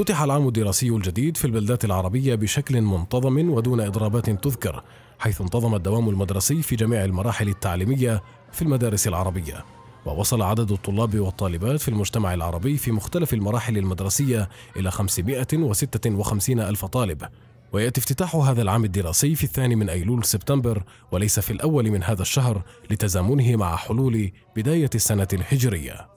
افتتح العام الدراسي الجديد في البلدات العربية بشكل منتظم ودون إضرابات تذكر حيث انتظم الدوام المدرسي في جميع المراحل التعليمية في المدارس العربية ووصل عدد الطلاب والطالبات في المجتمع العربي في مختلف المراحل المدرسية إلى 556 ألف طالب ويأتي افتتاح هذا العام الدراسي في الثاني من أيلول سبتمبر وليس في الأول من هذا الشهر لتزامنه مع حلول بداية السنة الهجرية